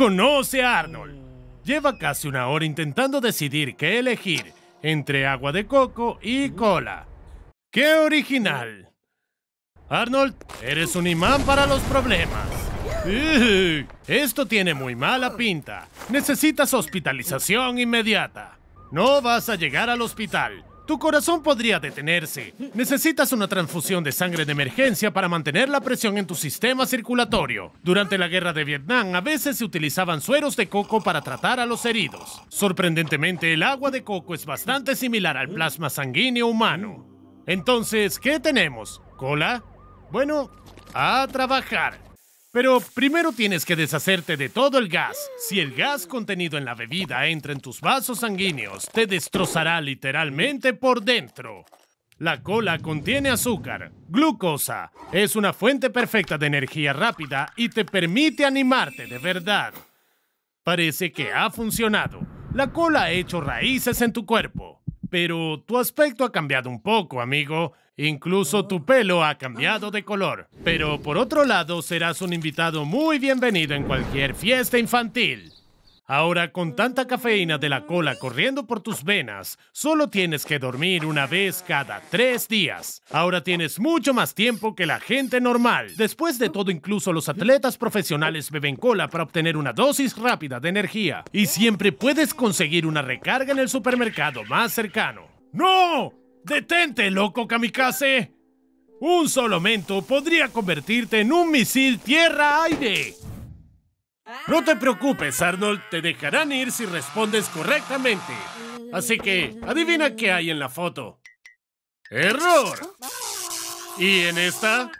conoce a Arnold. Lleva casi una hora intentando decidir qué elegir entre agua de coco y cola. ¡Qué original! Arnold, eres un imán para los problemas. esto tiene muy mala pinta. Necesitas hospitalización inmediata. No vas a llegar al hospital. Tu corazón podría detenerse. Necesitas una transfusión de sangre de emergencia para mantener la presión en tu sistema circulatorio. Durante la guerra de Vietnam, a veces se utilizaban sueros de coco para tratar a los heridos. Sorprendentemente, el agua de coco es bastante similar al plasma sanguíneo humano. Entonces, ¿qué tenemos? ¿Cola? Bueno, a trabajar. Pero primero tienes que deshacerte de todo el gas. Si el gas contenido en la bebida entra en tus vasos sanguíneos, te destrozará literalmente por dentro. La cola contiene azúcar, glucosa. Es una fuente perfecta de energía rápida y te permite animarte de verdad. Parece que ha funcionado. La cola ha hecho raíces en tu cuerpo. Pero tu aspecto ha cambiado un poco, amigo. Incluso tu oh. pelo ha cambiado ah. de color. Pero por otro lado, serás un invitado muy bienvenido en cualquier fiesta infantil. Ahora, con tanta cafeína de la cola corriendo por tus venas, solo tienes que dormir una vez cada tres días. Ahora tienes mucho más tiempo que la gente normal. Después de todo, incluso los atletas profesionales beben cola para obtener una dosis rápida de energía. Y siempre puedes conseguir una recarga en el supermercado más cercano. ¡No! ¡Detente, loco kamikaze! Un solo momento podría convertirte en un misil tierra-aire. No te preocupes, Arnold, te dejarán ir si respondes correctamente. Así que, adivina qué hay en la foto. ¡Error! ¿Y en esta?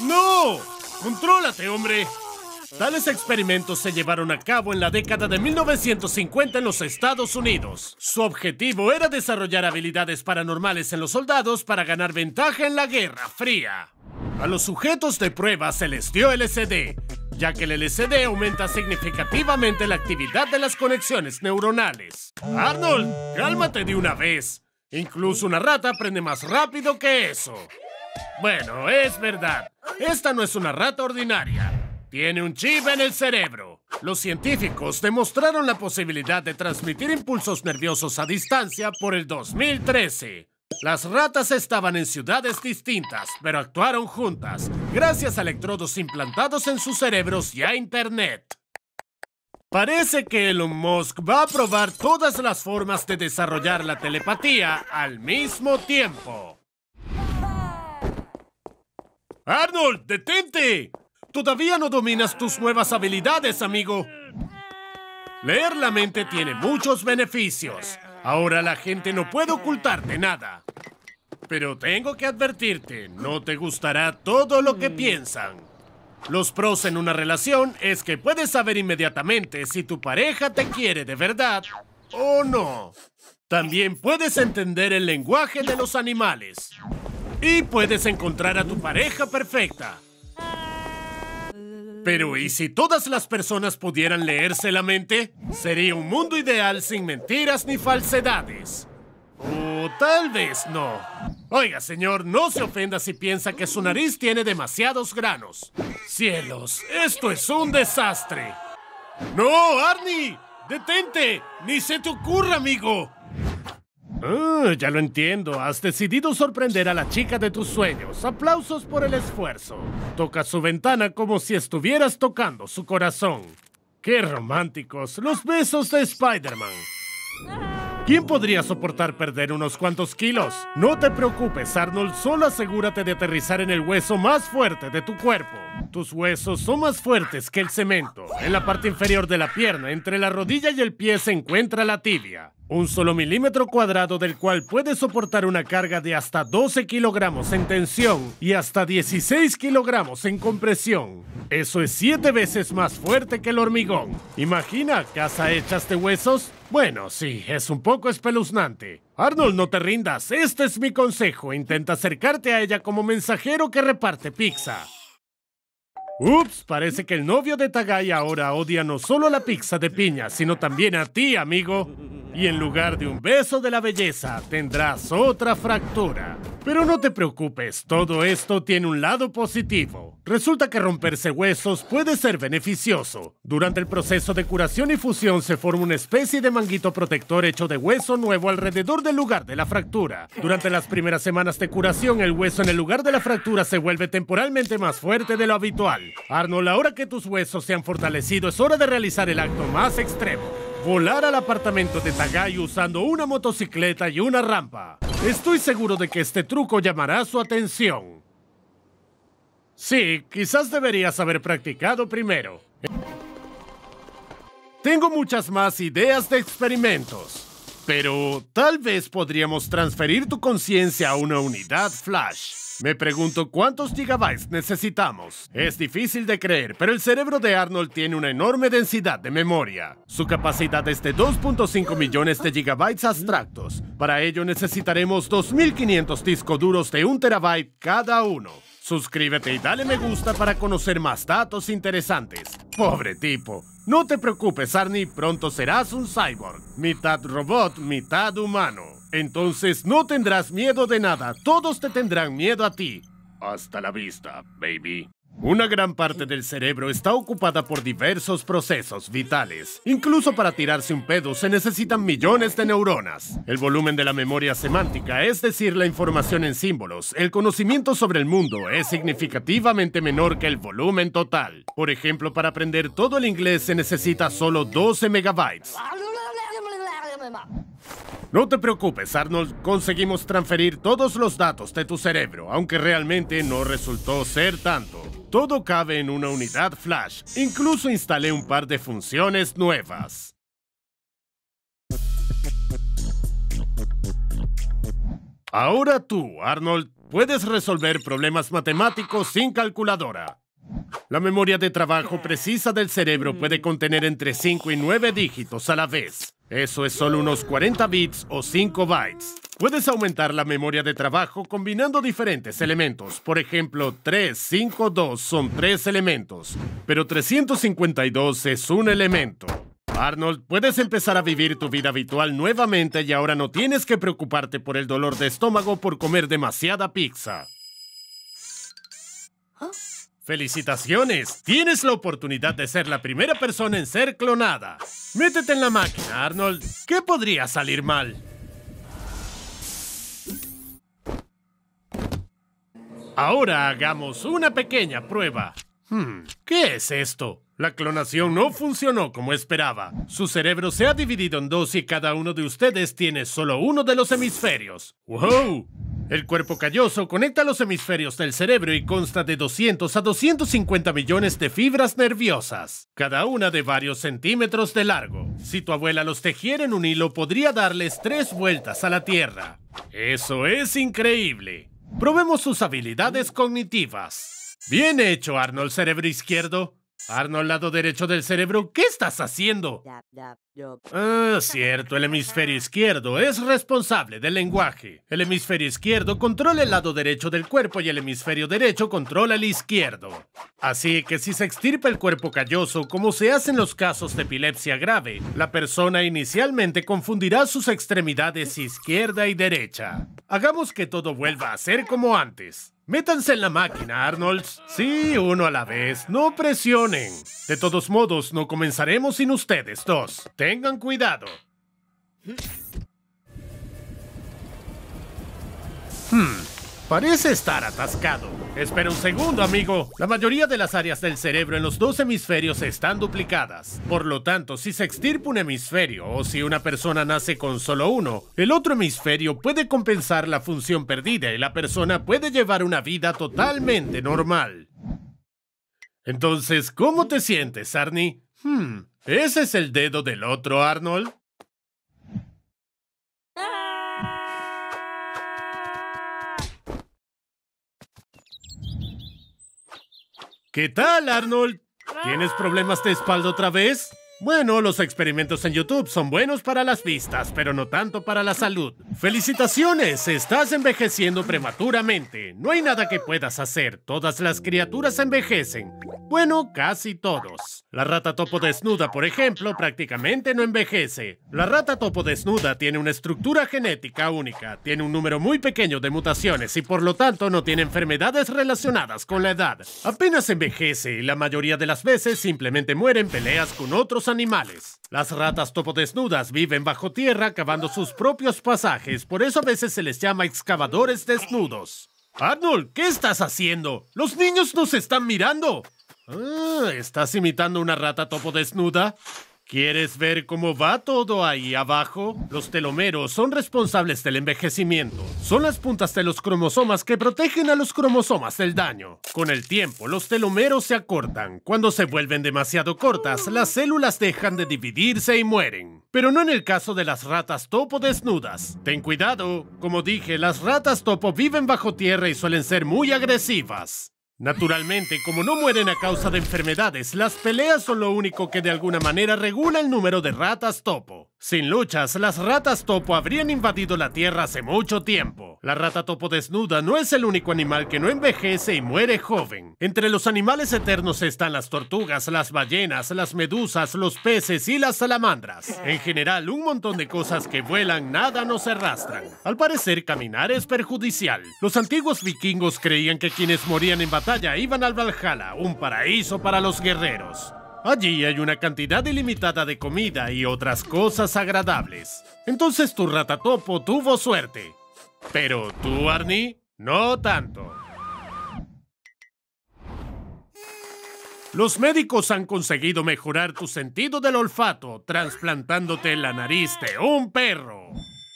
¡No! ¡Contrólate, hombre! Tales experimentos se llevaron a cabo en la década de 1950 en los Estados Unidos. Su objetivo era desarrollar habilidades paranormales en los soldados para ganar ventaja en la Guerra Fría. A los sujetos de prueba se les dio LSD, ya que el LCD aumenta significativamente la actividad de las conexiones neuronales. Arnold, cálmate de una vez. Incluso una rata aprende más rápido que eso. Bueno, es verdad. Esta no es una rata ordinaria. Tiene un chip en el cerebro. Los científicos demostraron la posibilidad de transmitir impulsos nerviosos a distancia por el 2013. Las ratas estaban en ciudades distintas, pero actuaron juntas, gracias a electrodos implantados en sus cerebros y a Internet. Parece que Elon Musk va a probar todas las formas de desarrollar la telepatía al mismo tiempo. Arnold, detente. Todavía no dominas tus nuevas habilidades, amigo. Leer la mente tiene muchos beneficios. Ahora la gente no puede ocultarte nada. Pero tengo que advertirte, no te gustará todo lo que mm. piensan. Los pros en una relación es que puedes saber inmediatamente si tu pareja te quiere de verdad o no. También puedes entender el lenguaje de los animales. Y puedes encontrar a tu pareja perfecta. Pero ¿y si todas las personas pudieran leerse la mente? Sería un mundo ideal sin mentiras ni falsedades. O oh, tal vez no. Oiga, señor, no se ofenda si piensa que su nariz tiene demasiados granos. Cielos, esto es un desastre. No, Arnie, detente. Ni se te ocurra, amigo. Ah, ya lo entiendo. Has decidido sorprender a la chica de tus sueños. Aplausos por el esfuerzo. Toca su ventana como si estuvieras tocando su corazón. ¡Qué románticos! Los besos de Spider-Man. ¿Quién podría soportar perder unos cuantos kilos? No te preocupes, Arnold, solo asegúrate de aterrizar en el hueso más fuerte de tu cuerpo. Tus huesos son más fuertes que el cemento. En la parte inferior de la pierna, entre la rodilla y el pie, se encuentra la tibia. Un solo milímetro cuadrado del cual puede soportar una carga de hasta 12 kilogramos en tensión y hasta 16 kilogramos en compresión. Eso es 7 veces más fuerte que el hormigón. Imagina casa hecha de huesos. Bueno, sí, es un poco espeluznante. Arnold, no te rindas. Este es mi consejo. Intenta acercarte a ella como mensajero que reparte pizza. Ups, parece que el novio de Tagai ahora odia no solo la pizza de piña, sino también a ti, amigo y en lugar de un beso de la belleza tendrás otra fractura. Pero no te preocupes, todo esto tiene un lado positivo. Resulta que romperse huesos puede ser beneficioso. Durante el proceso de curación y fusión se forma una especie de manguito protector hecho de hueso nuevo alrededor del lugar de la fractura. Durante las primeras semanas de curación, el hueso en el lugar de la fractura se vuelve temporalmente más fuerte de lo habitual. Arnold, ahora que tus huesos se han fortalecido, es hora de realizar el acto más extremo. Volar al apartamento de Tagai usando una motocicleta y una rampa. Estoy seguro de que este truco llamará su atención. Sí, quizás deberías haber practicado primero. Tengo muchas más ideas de experimentos, pero tal vez podríamos transferir tu conciencia a una unidad Flash. Me pregunto cuántos gigabytes necesitamos. Es difícil de creer, pero el cerebro de Arnold tiene una enorme densidad de memoria. Su capacidad es de 2.5 millones de gigabytes abstractos. Para ello necesitaremos 2.500 discos duros de un terabyte cada uno. Suscríbete y dale me gusta para conocer más datos interesantes. Pobre tipo. No te preocupes, Arnie, pronto serás un cyborg. Mitad robot, mitad humano. Entonces no tendrás miedo de nada. Todos te tendrán miedo a ti. Hasta la vista, baby. Una gran parte del cerebro está ocupada por diversos procesos vitales. Incluso para tirarse un pedo se necesitan millones de neuronas. El volumen de la memoria semántica, es decir, la información en símbolos, el conocimiento sobre el mundo, es significativamente menor que el volumen total. Por ejemplo, para aprender todo el inglés se necesita solo 12 megabytes. No te preocupes, Arnold. Conseguimos transferir todos los datos de tu cerebro, aunque realmente no resultó ser tanto. Todo cabe en una unidad flash. Incluso instalé un par de funciones nuevas. Ahora tú, Arnold, puedes resolver problemas matemáticos sin calculadora. La memoria de trabajo precisa del cerebro puede contener entre 5 y 9 dígitos a la vez. Eso es solo unos 40 bits o 5 bytes. Puedes aumentar la memoria de trabajo combinando diferentes elementos. Por ejemplo, 3, 5, 2 son 3 elementos, pero 352 es un elemento. Arnold, puedes empezar a vivir tu vida habitual nuevamente y ahora no tienes que preocuparte por el dolor de estómago por comer demasiada pizza. ¿Ah? ¡Felicitaciones! Tienes la oportunidad de ser la primera persona en ser clonada. Métete en la máquina, Arnold. ¿Qué podría salir mal? Ahora hagamos una pequeña prueba. Hmm, ¿Qué es esto? La clonación no funcionó como esperaba. Su cerebro se ha dividido en dos y cada uno de ustedes tiene solo uno de los hemisferios. ¡Wow! El cuerpo calloso conecta los hemisferios del cerebro y consta de 200 a 250 millones de fibras nerviosas, cada una de varios centímetros de largo. Si tu abuela los tejiera en un hilo, podría darles tres vueltas a la Tierra. Eso es increíble. Probemos sus habilidades cognitivas. Bien hecho, Arnold Cerebro Izquierdo el lado derecho del cerebro, ¿qué estás haciendo? Ah, cierto, el hemisferio izquierdo es responsable del lenguaje. El hemisferio izquierdo controla el lado derecho del cuerpo y el hemisferio derecho controla el izquierdo. Así que si se extirpa el cuerpo calloso, como se hace en los casos de epilepsia grave, la persona inicialmente confundirá sus extremidades izquierda y derecha. Hagamos que todo vuelva a ser como antes. Métanse en la máquina, Arnold. Sí, uno a la vez. No presionen. De todos modos, no comenzaremos sin ustedes dos. Tengan cuidado. Hmm, parece estar atascado. Espera un segundo, amigo. La mayoría de las áreas del cerebro en los dos hemisferios están duplicadas. Por lo tanto, si se extirpa un hemisferio o si una persona nace con solo uno, el otro hemisferio puede compensar la función perdida y la persona puede llevar una vida totalmente normal. Entonces, ¿cómo te sientes, Arnie? Hmm, ¿ese es el dedo del otro, Arnold? ¿Qué tal, Arnold? ¿Tienes ah. problemas de espalda otra vez? Bueno, los experimentos en YouTube son buenos para las vistas, pero no tanto para la salud. ¡Felicitaciones! Estás envejeciendo prematuramente. No hay nada que puedas hacer. Todas las criaturas envejecen. Bueno, casi todos. La rata topo desnuda, por ejemplo, prácticamente no envejece. La rata topo desnuda tiene una estructura genética única, tiene un número muy pequeño de mutaciones y por lo tanto no tiene enfermedades relacionadas con la edad. Apenas envejece y la mayoría de las veces simplemente muere en peleas con otros animales animales. Las ratas topo desnudas viven bajo tierra cavando sus propios pasajes, por eso a veces se les llama excavadores desnudos. Arnold, ¿qué estás haciendo? Los niños nos están mirando. Ah, ¿Estás imitando una rata topo desnuda? ¿Quieres ver cómo va todo ahí abajo? Los telomeros son responsables del envejecimiento. Son las puntas de los cromosomas que protegen a los cromosomas del daño. Con el tiempo, los telomeros se acortan. Cuando se vuelven demasiado cortas, las células dejan de dividirse y mueren. Pero no en el caso de las ratas topo desnudas. Ten cuidado. Como dije, las ratas topo viven bajo tierra y suelen ser muy agresivas. Naturalmente, como no mueren a causa de enfermedades, las peleas son lo único que de alguna manera regula el número de ratas topo. Sin luchas, las ratas topo habrían invadido la Tierra hace mucho tiempo. La rata topo desnuda no es el único animal que no envejece y muere joven. Entre los animales eternos están las tortugas, las ballenas, las medusas, los peces y las salamandras. En general, un montón de cosas que vuelan nada no se arrastran. Al parecer, caminar es perjudicial. Los antiguos vikingos creían que quienes morían en iban al Valhalla, un paraíso para los guerreros. Allí hay una cantidad ilimitada de comida y otras cosas agradables. Entonces tu ratatopo tuvo suerte. Pero tú, Arnie, no tanto. Los médicos han conseguido mejorar tu sentido del olfato, trasplantándote la nariz de un perro.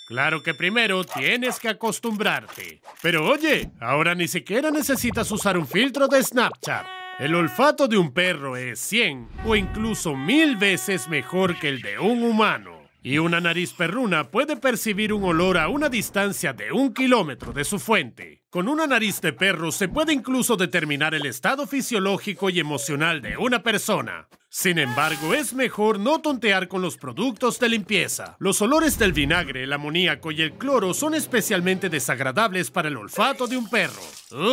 Claro que primero tienes que acostumbrarte. Pero oye, ahora ni siquiera necesitas usar un filtro de Snapchat. El olfato de un perro es 100 o incluso mil veces mejor que el de un humano y una nariz perruna puede percibir un olor a una distancia de un kilómetro de su fuente. Con una nariz de perro se puede incluso determinar el estado fisiológico y emocional de una persona. Sin embargo, es mejor no tontear con los productos de limpieza. Los olores del vinagre, el amoníaco y el cloro son especialmente desagradables para el olfato de un perro.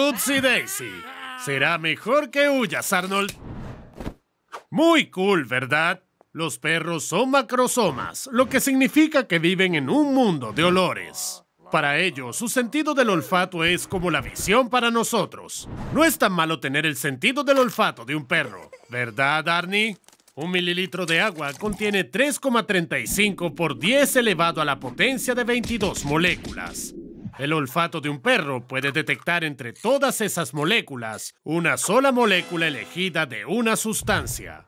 Upsi Daisy. Será mejor que huyas, Arnold. Muy cool, ¿verdad? Los perros son macrosomas, lo que significa que viven en un mundo de olores. Para ellos, su sentido del olfato es como la visión para nosotros. No es tan malo tener el sentido del olfato de un perro, ¿verdad, Arnie? Un mililitro de agua contiene 3,35 por 10 elevado a la potencia de 22 moléculas. El olfato de un perro puede detectar entre todas esas moléculas una sola molécula elegida de una sustancia.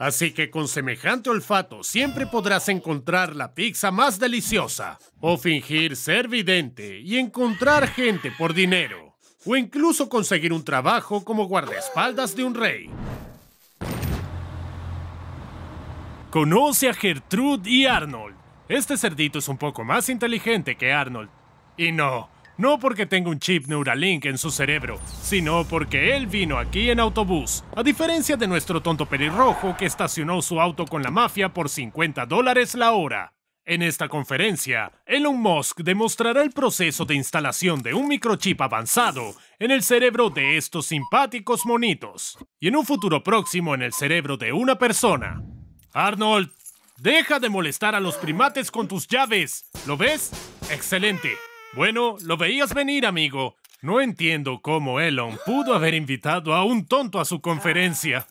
Así que con semejante olfato siempre podrás encontrar la pizza más deliciosa, o fingir ser vidente y encontrar gente por dinero, o incluso conseguir un trabajo como guardaespaldas de un rey. Conoce a Gertrude y Arnold. Este cerdito es un poco más inteligente que Arnold. Y no, no porque tenga un chip Neuralink en su cerebro, sino porque él vino aquí en autobús. A diferencia de nuestro tonto pelirrojo que estacionó su auto con la mafia por 50 dólares la hora. En esta conferencia, Elon Musk demostrará el proceso de instalación de un microchip avanzado en el cerebro de estos simpáticos monitos, y en un futuro próximo en el cerebro de una persona. Arnold, deja de molestar a los primates con tus llaves, ¿lo ves? Excelente, bueno, lo veías venir, amigo. No entiendo cómo Elon pudo haber invitado a un tonto a su conferencia.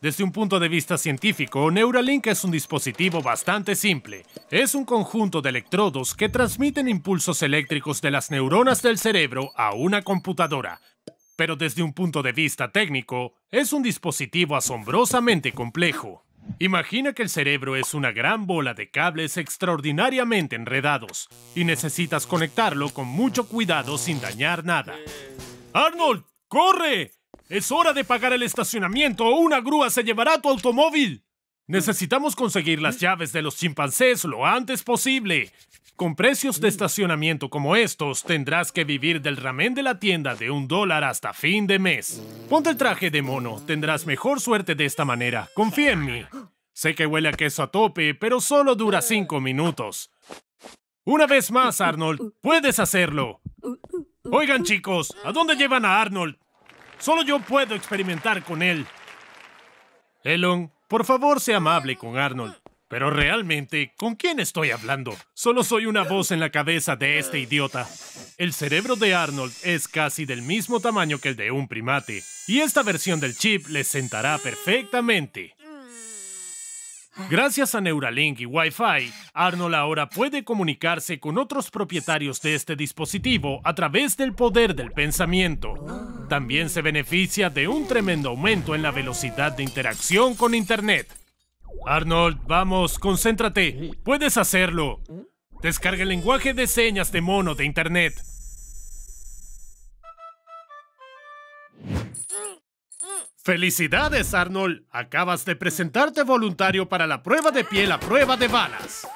Desde un punto de vista científico, Neuralink es un dispositivo bastante simple. Es un conjunto de electrodos que transmiten impulsos eléctricos de las neuronas del cerebro a una computadora. Pero desde un punto de vista técnico, es un dispositivo asombrosamente complejo. Imagina que el cerebro es una gran bola de cables extraordinariamente enredados y necesitas conectarlo con mucho cuidado sin dañar nada. ¡Arnold! ¡Corre! Es hora de pagar el estacionamiento o una grúa se llevará tu automóvil. Necesitamos conseguir las llaves de los chimpancés lo antes posible. Con precios de estacionamiento como estos, tendrás que vivir del ramen de la tienda de un dólar hasta fin de mes. Ponte el traje de mono, tendrás mejor suerte de esta manera. Confía en mí. Sé que huele a queso a tope, pero solo dura cinco minutos. Una vez más, Arnold, puedes hacerlo. Oigan, chicos, ¿a dónde llevan a Arnold? Solo yo puedo experimentar con él. Elon, por favor, sea amable con Arnold. Pero realmente, ¿con quién estoy hablando? Solo soy una voz en la cabeza de este idiota. El cerebro de Arnold es casi del mismo tamaño que el de un primate, y esta versión del chip le sentará perfectamente. Gracias a Neuralink y Wi-Fi, Arnold ahora puede comunicarse con otros propietarios de este dispositivo a través del poder del pensamiento. También se beneficia de un tremendo aumento en la velocidad de interacción con Internet. Arnold, vamos, concéntrate. Puedes hacerlo. Descarga el lenguaje de señas de mono de Internet. ¡Felicidades, Arnold! Acabas de presentarte voluntario para la prueba de piel la prueba de balas.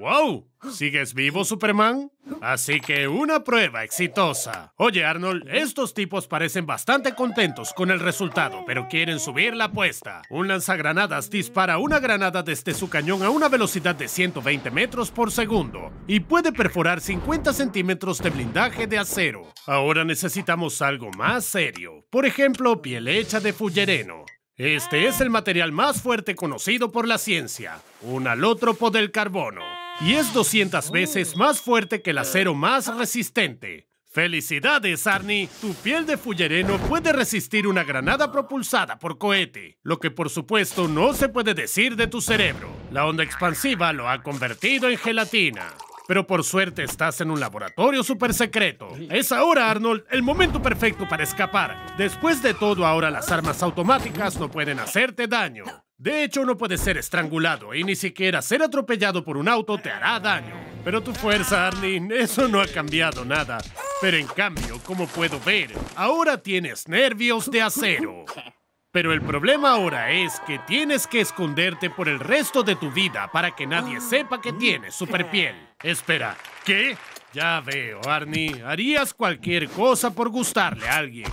¡Wow! ¿Sigues vivo, Superman? Así que una prueba exitosa. Oye, Arnold, estos tipos parecen bastante contentos con el resultado, pero quieren subir la apuesta. Un lanzagranadas dispara una granada desde su cañón a una velocidad de 120 metros por segundo y puede perforar 50 centímetros de blindaje de acero. Ahora necesitamos algo más serio. Por ejemplo, piel hecha de fullereno. Este es el material más fuerte conocido por la ciencia, un alótropo del carbono y es 200 veces más fuerte que el acero más resistente. ¡Felicidades, Arnie! Tu piel de fullereno puede resistir una granada propulsada por cohete, lo que por supuesto no se puede decir de tu cerebro. La onda expansiva lo ha convertido en gelatina. Pero por suerte estás en un laboratorio súper secreto. Es ahora, Arnold, el momento perfecto para escapar. Después de todo, ahora las armas automáticas no pueden hacerte daño. De hecho, no puedes ser estrangulado y ni siquiera ser atropellado por un auto te hará daño. Pero tu fuerza, Arlene, eso no ha cambiado nada. Pero en cambio, como puedo ver, ahora tienes nervios de acero. Pero el problema ahora es que tienes que esconderte por el resto de tu vida para que nadie sepa que tienes superpiel. Espera, ¿qué? Ya veo, Arnie. Harías cualquier cosa por gustarle a alguien.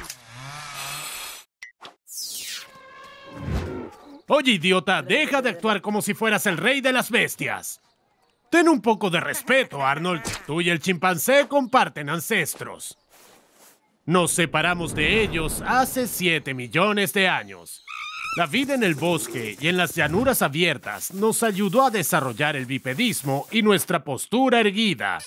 Oye, idiota, deja de actuar como si fueras el rey de las bestias. Ten un poco de respeto, Arnold. Tú y el chimpancé comparten ancestros. Nos separamos de ellos hace 7 millones de años. La vida en el bosque y en las llanuras abiertas nos ayudó a desarrollar el bipedismo y nuestra postura erguida.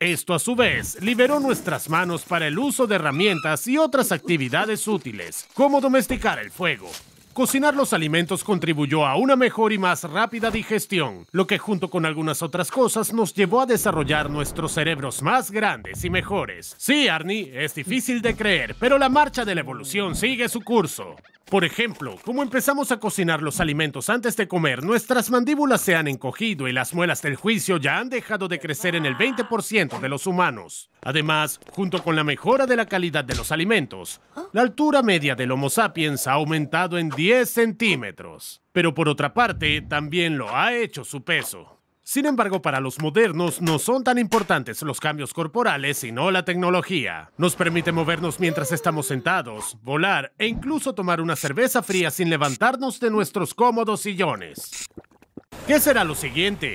Esto a su vez liberó nuestras manos para el uso de herramientas y otras actividades útiles, como domesticar el fuego, Cocinar los alimentos contribuyó a una mejor y más rápida digestión, lo que junto con algunas otras cosas nos llevó a desarrollar nuestros cerebros más grandes y mejores. Sí, Arnie, es difícil de creer, pero la marcha de la evolución sigue su curso. Por ejemplo, como empezamos a cocinar los alimentos antes de comer, nuestras mandíbulas se han encogido y las muelas del juicio ya han dejado de crecer en el 20% de los humanos. Además, junto con la mejora de la calidad de los alimentos, la altura media del Homo sapiens ha aumentado en 10 10 centímetros, pero por otra parte también lo ha hecho su peso. Sin embargo, para los modernos no son tan importantes los cambios corporales sino la tecnología. Nos permite movernos mientras estamos sentados, volar e incluso tomar una cerveza fría sin levantarnos de nuestros cómodos sillones. ¿Qué será lo siguiente?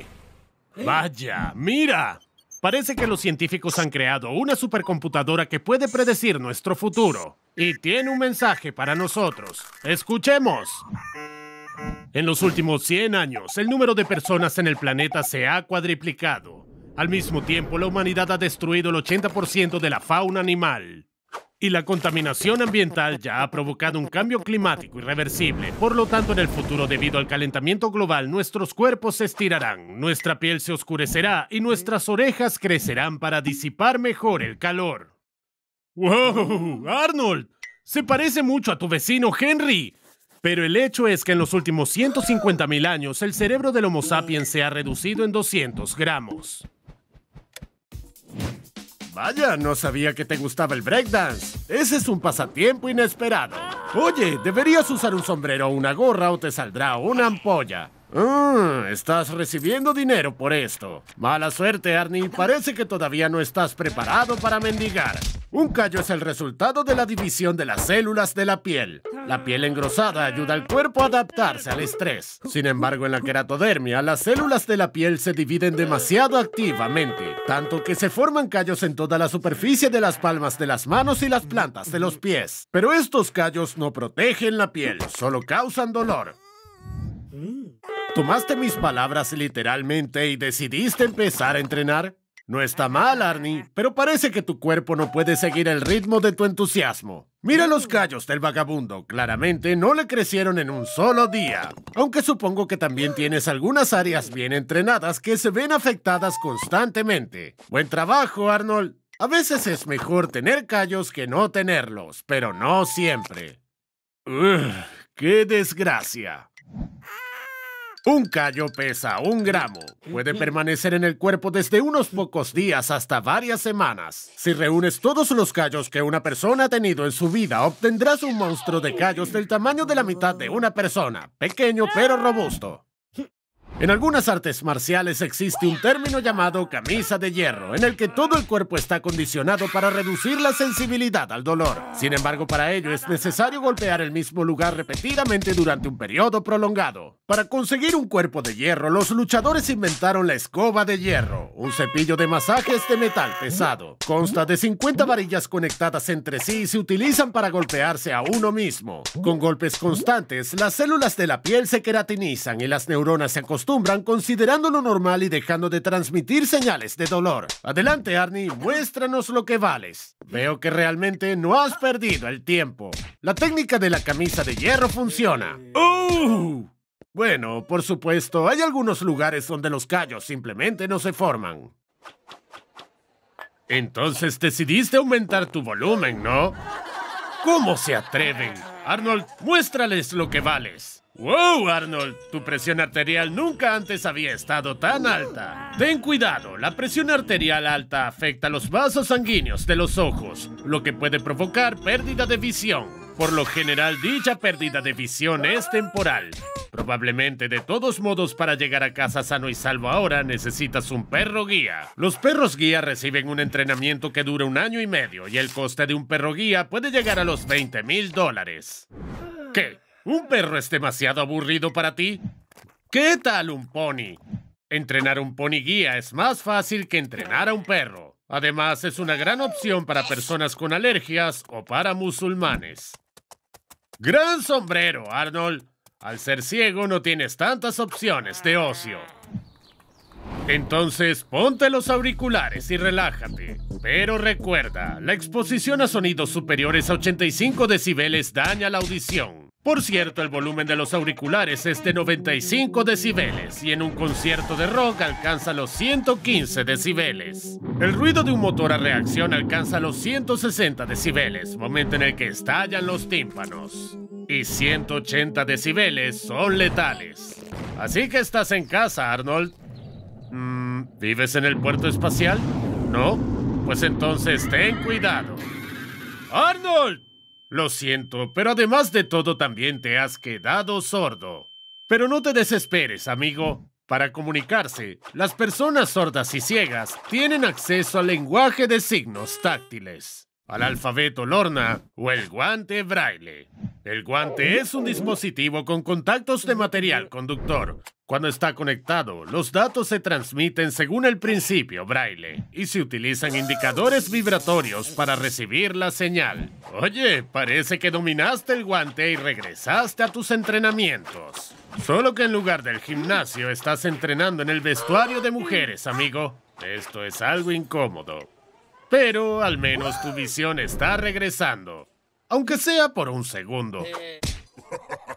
¿Eh? Vaya, mira. Parece que los científicos han creado una supercomputadora que puede predecir nuestro futuro y tiene un mensaje para nosotros. Escuchemos. En los últimos 100 años, el número de personas en el planeta se ha cuadriplicado. Al mismo tiempo, la humanidad ha destruido el 80% de la fauna animal. Y la contaminación ambiental ya ha provocado un cambio climático irreversible. Por lo tanto, en el futuro, debido al calentamiento global, nuestros cuerpos se estirarán, nuestra piel se oscurecerá y nuestras orejas crecerán para disipar mejor el calor. ¡Wow! Arnold, se parece mucho a tu vecino Henry. Pero el hecho es que en los últimos 150.000 años el cerebro del Homo sapiens se ha reducido en 200 gramos. Vaya, no sabía que te gustaba el breakdance. Ese es un pasatiempo inesperado. Oye, deberías usar un sombrero o una gorra o te saldrá una ampolla. Ah, estás recibiendo dinero por esto. Mala suerte, Arnie. Parece que todavía no estás preparado para mendigar. Un callo es el resultado de la división de las células de la piel. La piel engrosada ayuda al cuerpo a adaptarse al estrés. Sin embargo, en la queratodermia, las células de la piel se dividen demasiado activamente, tanto que se forman callos en toda la superficie de las palmas de las manos y las plantas de los pies. Pero estos callos no protegen la piel, solo causan dolor. ¿Tomaste mis palabras literalmente y decidiste empezar a entrenar? No está mal, Arnie, pero parece que tu cuerpo no puede seguir el ritmo de tu entusiasmo. Mira los callos del vagabundo, claramente no le crecieron en un solo día. Aunque supongo que también tienes algunas áreas bien entrenadas que se ven afectadas constantemente. Buen trabajo, Arnold. A veces es mejor tener callos que no tenerlos, pero no siempre. ¡Qué desgracia! Un callo pesa un gramo. Puede permanecer en el cuerpo desde unos pocos días hasta varias semanas. Si reúnes todos los callos que una persona ha tenido en su vida, obtendrás un monstruo de callos del tamaño de la mitad de una persona. Pequeño pero robusto. En algunas artes marciales existe un término llamado camisa de hierro, en el que todo el cuerpo está condicionado para reducir la sensibilidad al dolor. Sin embargo, para ello es necesario golpear el mismo lugar repetidamente durante un periodo prolongado. Para conseguir un cuerpo de hierro, los luchadores inventaron la escoba de hierro, un cepillo de masajes de metal pesado. Consta de 50 varillas conectadas entre sí y se utilizan para golpearse a uno mismo. Con golpes constantes, las células de la piel se queratinizan y las neuronas se acostumbran Considerándolo normal y dejando de transmitir señales de dolor. Adelante, Arnie, muéstranos lo que vales. Veo que realmente no has perdido el tiempo. La técnica de la camisa de hierro funciona. ¡Uh! Bueno, por supuesto, hay algunos lugares donde los callos simplemente no se forman. Entonces decidiste aumentar tu volumen, ¿no? ¿Cómo se atreven? Arnold, muéstrales lo que vales. ¡Wow, Arnold! Tu presión arterial nunca antes había estado tan alta. Ten cuidado, la presión arterial alta afecta los vasos sanguíneos de los ojos, lo que puede provocar pérdida de visión. Por lo general, dicha pérdida de visión es temporal. Probablemente de todos modos para llegar a casa sano y salvo ahora necesitas un perro guía. Los perros guía reciben un entrenamiento que dura un año y medio y el coste de un perro guía puede llegar a los 20 mil dólares. ¿Qué? ¿Un perro es demasiado aburrido para ti? ¿Qué tal un pony? Entrenar un pony guía es más fácil que entrenar a un perro. Además, es una gran opción para personas con alergias o para musulmanes. Gran sombrero, Arnold. Al ser ciego no tienes tantas opciones de ocio. Entonces, ponte los auriculares y relájate. Pero recuerda, la exposición a sonidos superiores a 85 decibeles daña la audición. Por cierto, el volumen de los auriculares es de 95 decibeles y en un concierto de rock alcanza los 115 decibeles. El ruido de un motor a reacción alcanza los 160 decibeles, momento en el que estallan los tímpanos. Y 180 decibeles son letales. Así que estás en casa, Arnold. Mm, ¿Vives en el puerto espacial? ¿No? Pues entonces ten cuidado. ¡Arnold! Lo siento, pero además de todo también te has quedado sordo. Pero no te desesperes, amigo. Para comunicarse, las personas sordas y ciegas tienen acceso al lenguaje de signos táctiles, al alfabeto Lorna o el guante braille. El guante es un dispositivo con contactos de material conductor. Cuando está conectado, los datos se transmiten según el principio braille y se utilizan indicadores vibratorios para recibir la señal. Oye, parece que dominaste el guante y regresaste a tus entrenamientos. Solo que en lugar del gimnasio estás entrenando en el vestuario de mujeres, amigo. Esto es algo incómodo. Pero al menos tu visión está regresando aunque sea por un segundo.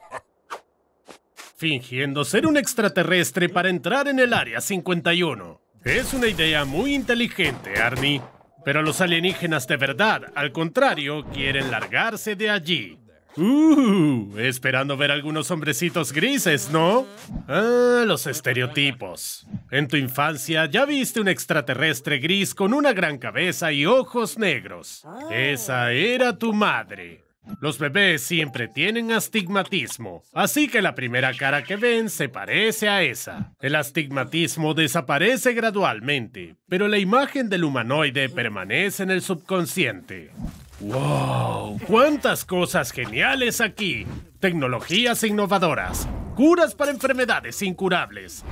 Fingiendo ser un extraterrestre para entrar en el Área 51. Es una idea muy inteligente, Arnie. Pero los alienígenas de verdad, al contrario, quieren largarse de allí. Uh, esperando ver algunos hombrecitos grises, ¿no? Ah, los estereotipos. En tu infancia ya viste un extraterrestre gris con una gran cabeza y ojos negros. Esa era tu madre. Los bebés siempre tienen astigmatismo, así que la primera cara que ven se parece a esa. El astigmatismo desaparece gradualmente, pero la imagen del humanoide permanece en el subconsciente. ¡Wow! ¡Cuántas cosas geniales aquí! Tecnologías innovadoras, curas para enfermedades incurables,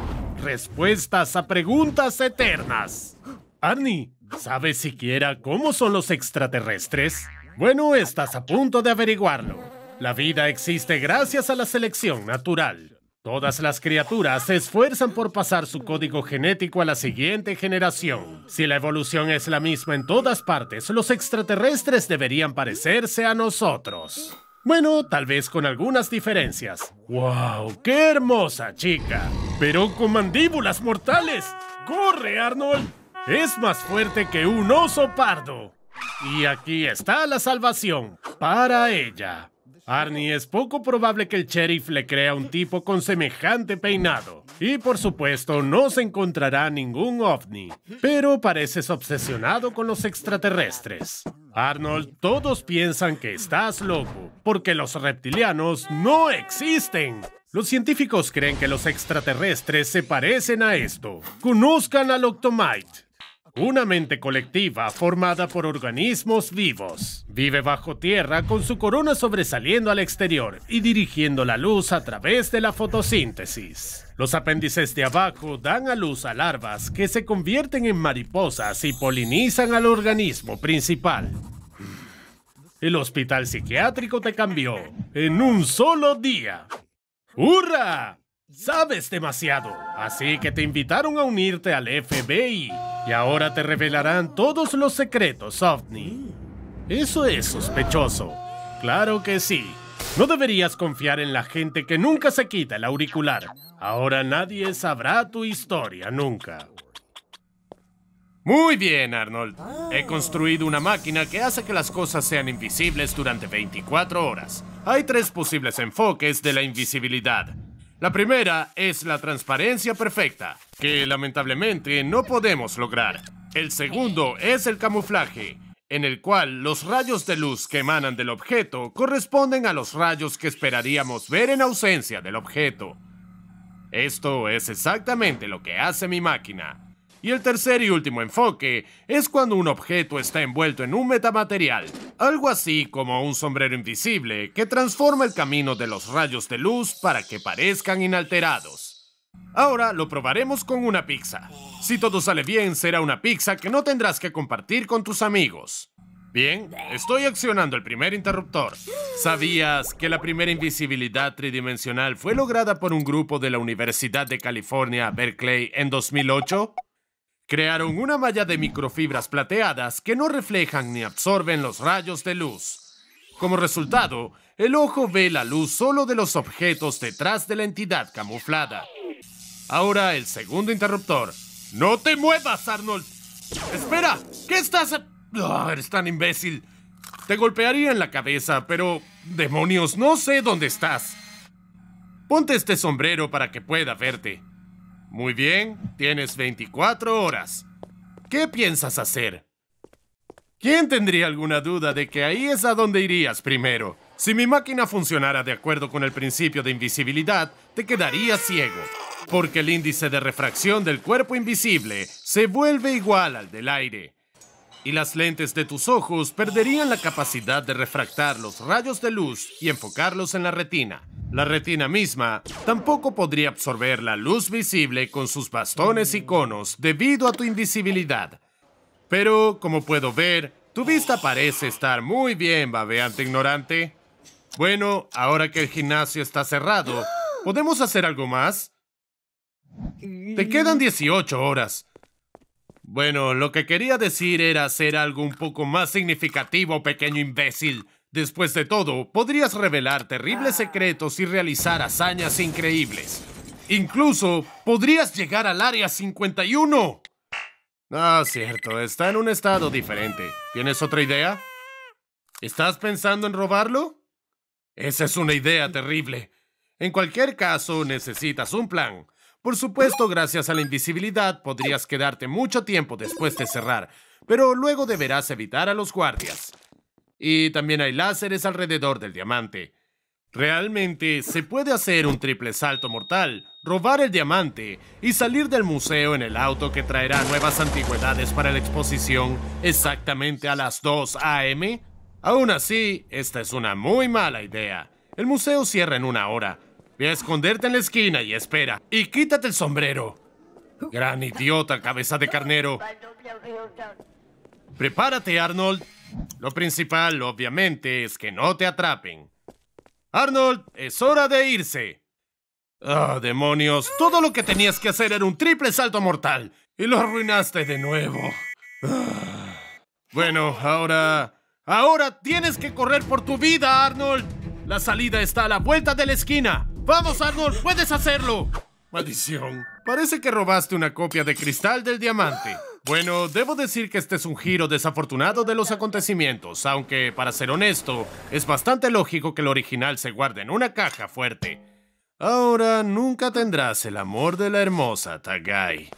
respuestas a preguntas eternas. Arnie, ¿sabes siquiera cómo son los extraterrestres? Bueno, estás a punto de averiguarlo. La vida existe gracias a la selección natural. Todas las criaturas se esfuerzan por pasar su código genético a la siguiente generación. Si la evolución es la misma en todas partes, los extraterrestres deberían parecerse a nosotros. Bueno, tal vez con algunas diferencias. ¡Wow! ¡Qué hermosa chica! Pero con mandíbulas mortales. ¡Corre, Arnold! Es más fuerte que un oso pardo. Y aquí está la salvación para ella. Arnie es poco probable que el sheriff le crea un tipo con semejante peinado. Y por supuesto, no se encontrará ningún ovni. Pero pareces obsesionado con los extraterrestres. Arnold, todos piensan que estás loco, porque los reptilianos no existen. Los científicos creen que los extraterrestres se parecen a esto. Conozcan al Octomite. Una mente colectiva formada por organismos vivos. Vive bajo tierra con su corona sobresaliendo al exterior y dirigiendo la luz a través de la fotosíntesis. Los apéndices de abajo dan a luz a larvas que se convierten en mariposas y polinizan al organismo principal. El hospital psiquiátrico te cambió en un solo día. ¡Hurra! Sabes demasiado, así que te invitaron a unirte al FBI y ahora te revelarán todos los secretos, OVNI. Eso es sospechoso. Claro que sí. No deberías confiar en la gente que nunca se quita el auricular. Ahora nadie sabrá tu historia nunca. Muy bien, Arnold. He construido una máquina que hace que las cosas sean invisibles durante 24 horas. Hay tres posibles enfoques de la invisibilidad. La primera es la transparencia perfecta, que lamentablemente no podemos lograr. El segundo es el camuflaje, en el cual los rayos de luz que emanan del objeto corresponden a los rayos que esperaríamos ver en ausencia del objeto. Esto es exactamente lo que hace mi máquina, y el tercer y último enfoque es cuando un objeto está envuelto en un metamaterial, algo así como un sombrero invisible que transforma el camino de los rayos de luz para que parezcan inalterados. Ahora lo probaremos con una pizza. Si todo sale bien, será una pizza que no tendrás que compartir con tus amigos. Bien, estoy accionando el primer interruptor. ¿Sabías que la primera invisibilidad tridimensional fue lograda por un grupo de la Universidad de California, Berkeley, en 2008? crearon una malla de microfibras plateadas que no reflejan ni absorben los rayos de luz. Como resultado, el ojo ve la luz solo de los objetos detrás de la entidad camuflada. Ahora el segundo interruptor. ¡No te muevas, Arnold! ¡Espera! ¿Qué estás...? A... Ah, eres tan imbécil. Te golpearía en la cabeza, pero... Demonios, no sé dónde estás. Ponte este sombrero para que pueda verte. Muy bien, tienes 24 horas. ¿Qué piensas hacer? ¿Quién tendría alguna duda de que ahí es a donde irías primero? Si mi máquina funcionara de acuerdo con el principio de invisibilidad, te quedaría ciego, porque el índice de refracción del cuerpo invisible se vuelve igual al del aire y las lentes de tus ojos perderían la capacidad de refractar los rayos de luz y enfocarlos en la retina. La retina misma tampoco podría absorber la luz visible con sus bastones y conos debido a tu invisibilidad. Pero, como puedo ver, tu vista parece estar muy bien, babeante ignorante. Bueno, ahora que el gimnasio está cerrado, ¿podemos hacer algo más? Te quedan 18 horas. Bueno, lo que quería decir era hacer algo un poco más significativo, pequeño imbécil. Después de todo, podrías revelar terribles ah. secretos y realizar hazañas increíbles. Incluso podrías llegar al Área 51. Ah, cierto, está en un estado diferente. ¿Tienes otra idea? ¿Estás pensando en robarlo? Esa es una idea terrible. En cualquier caso, necesitas un plan. Por supuesto, gracias a la invisibilidad podrías quedarte mucho tiempo después de cerrar, pero luego deberás evitar a los guardias. Y también hay láseres alrededor del diamante. Realmente se puede hacer un triple salto mortal, robar el diamante y salir del museo en el auto que traerá nuevas antigüedades para la exposición exactamente a las 2 a.m. Aún así, esta es una muy mala idea. El museo cierra en una hora, Ve a esconderte en la esquina y espera. Y quítate el sombrero. Gran idiota, cabeza de carnero. Prepárate, Arnold. Lo principal, obviamente, es que no te atrapen. Arnold, es hora de irse. ¡Ah, demonios! Todo lo que tenías que hacer era un triple salto mortal. Y lo arruinaste de nuevo. Ah. Bueno, ahora... Ahora tienes que correr por tu vida, Arnold. La salida está a la vuelta de la esquina. ¡Vamos, Arnold! ¡Puedes hacerlo! Maldición. Parece que robaste una copia de cristal del diamante. Bueno, debo decir que este es un giro desafortunado de los acontecimientos, aunque, para ser honesto, es bastante lógico que el original se guarde en una caja fuerte. Ahora nunca tendrás el amor de la hermosa Tagai.